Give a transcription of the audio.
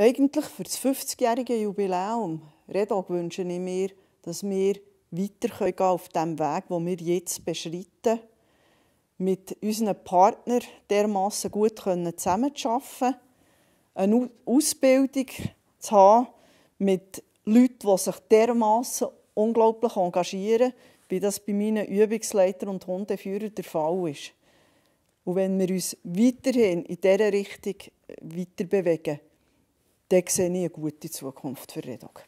Eigentlich für das 50-jährige Jubiläum Redo wünsche ich mir, dass wir weitergehen können auf dem Weg, den wir jetzt beschreiten, mit unseren Partnern dermassen gut zusammenzuarbeiten, eine Ausbildung zu haben mit Leuten, die sich dermassen unglaublich engagieren, wie das bei meinen Übungsleitern und Hundeführern der Fall ist. Und wenn wir uns weiterhin in dieser Richtung weiter bewegen, dann sehe ich eine gute Zukunft für Redog.